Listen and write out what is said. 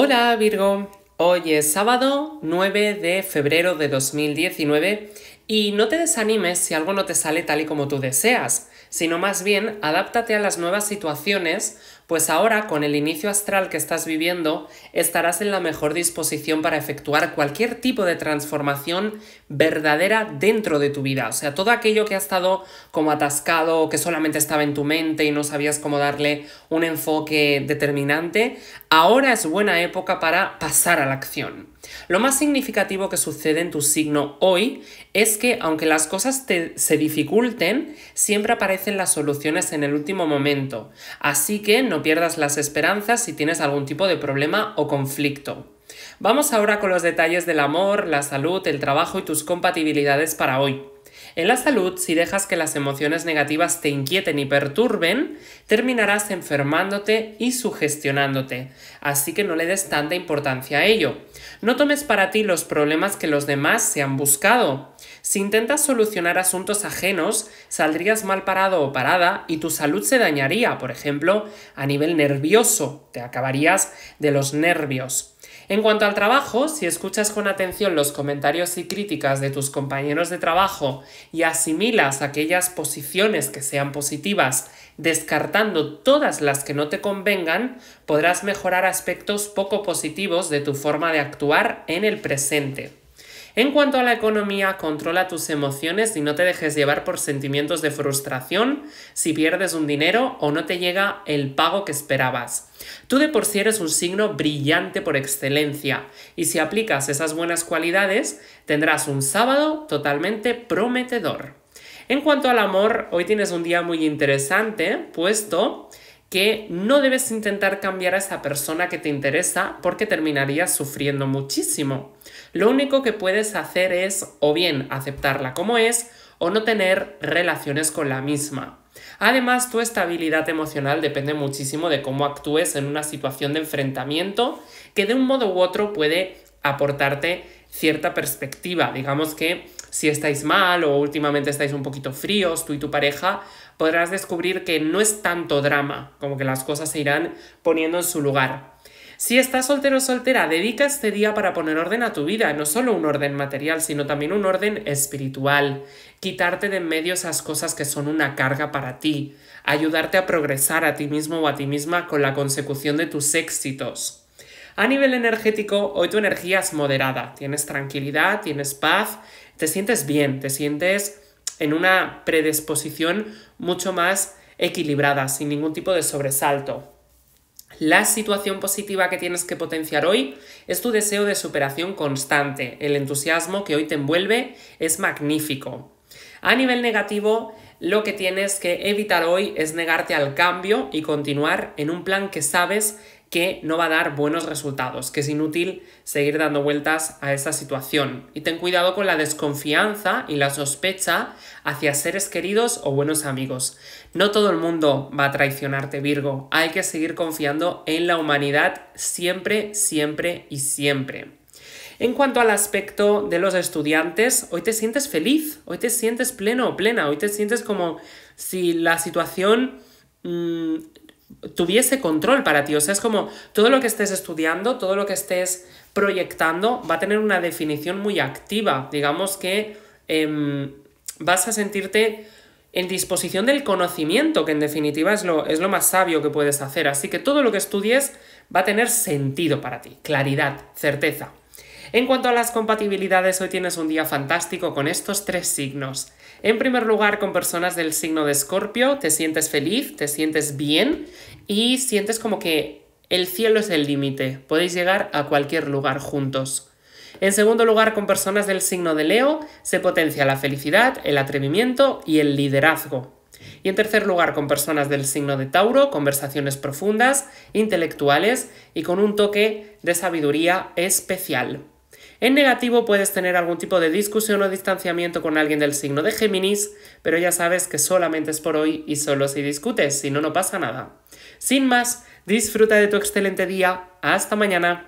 Hola Virgo, hoy es sábado 9 de febrero de 2019 y no te desanimes si algo no te sale tal y como tú deseas, sino más bien adáptate a las nuevas situaciones pues ahora con el inicio astral que estás viviendo estarás en la mejor disposición para efectuar cualquier tipo de transformación verdadera dentro de tu vida. O sea, todo aquello que ha estado como atascado o que solamente estaba en tu mente y no sabías cómo darle un enfoque determinante, ahora es buena época para pasar a la acción. Lo más significativo que sucede en tu signo hoy es que aunque las cosas te, se dificulten, siempre aparecen las soluciones en el último momento. Así que no pierdas las esperanzas si tienes algún tipo de problema o conflicto. Vamos ahora con los detalles del amor, la salud, el trabajo y tus compatibilidades para hoy. En la salud, si dejas que las emociones negativas te inquieten y perturben, terminarás enfermándote y sugestionándote, así que no le des tanta importancia a ello. No tomes para ti los problemas que los demás se han buscado. Si intentas solucionar asuntos ajenos, saldrías mal parado o parada y tu salud se dañaría, por ejemplo, a nivel nervioso, te acabarías de los nervios. En cuanto al trabajo, si escuchas con atención los comentarios y críticas de tus compañeros de trabajo y asimilas aquellas posiciones que sean positivas, descartando todas las que no te convengan, podrás mejorar aspectos poco positivos de tu forma de actuar en el presente. En cuanto a la economía, controla tus emociones y no te dejes llevar por sentimientos de frustración si pierdes un dinero o no te llega el pago que esperabas. Tú de por sí eres un signo brillante por excelencia y si aplicas esas buenas cualidades tendrás un sábado totalmente prometedor. En cuanto al amor, hoy tienes un día muy interesante, puesto que no debes intentar cambiar a esa persona que te interesa porque terminarías sufriendo muchísimo. Lo único que puedes hacer es o bien aceptarla como es o no tener relaciones con la misma. Además, tu estabilidad emocional depende muchísimo de cómo actúes en una situación de enfrentamiento que de un modo u otro puede aportarte cierta perspectiva. Digamos que si estáis mal o últimamente estáis un poquito fríos, tú y tu pareja, podrás descubrir que no es tanto drama, como que las cosas se irán poniendo en su lugar. Si estás soltero o soltera, dedica este día para poner orden a tu vida, no solo un orden material, sino también un orden espiritual. Quitarte de en medio esas cosas que son una carga para ti. Ayudarte a progresar a ti mismo o a ti misma con la consecución de tus éxitos. A nivel energético, hoy tu energía es moderada. Tienes tranquilidad, tienes paz, te sientes bien, te sientes en una predisposición mucho más equilibrada, sin ningún tipo de sobresalto. La situación positiva que tienes que potenciar hoy es tu deseo de superación constante. El entusiasmo que hoy te envuelve es magnífico. A nivel negativo, lo que tienes que evitar hoy es negarte al cambio y continuar en un plan que sabes que no va a dar buenos resultados, que es inútil seguir dando vueltas a esa situación. Y ten cuidado con la desconfianza y la sospecha hacia seres queridos o buenos amigos. No todo el mundo va a traicionarte, Virgo. Hay que seguir confiando en la humanidad siempre, siempre y siempre. En cuanto al aspecto de los estudiantes, hoy te sientes feliz, hoy te sientes pleno o plena, hoy te sientes como si la situación mm, tuviese control para ti. O sea, es como todo lo que estés estudiando, todo lo que estés proyectando va a tener una definición muy activa. Digamos que em, vas a sentirte en disposición del conocimiento, que en definitiva es lo más sabio que puedes hacer. Así que todo lo que estudies va a tener sentido para ti, claridad, certeza. En cuanto a las compatibilidades, hoy tienes un día fantástico con estos tres signos. En primer lugar, con personas del signo de Escorpio, te sientes feliz, te sientes bien y sientes como que el cielo es el límite, podéis llegar a cualquier lugar juntos. En segundo lugar, con personas del signo de Leo, se potencia la felicidad, el atrevimiento y el liderazgo. Y en tercer lugar, con personas del signo de Tauro, conversaciones profundas, intelectuales y con un toque de sabiduría especial. En negativo puedes tener algún tipo de discusión o distanciamiento con alguien del signo de Géminis, pero ya sabes que solamente es por hoy y solo si discutes, si no, no pasa nada. Sin más, disfruta de tu excelente día. Hasta mañana.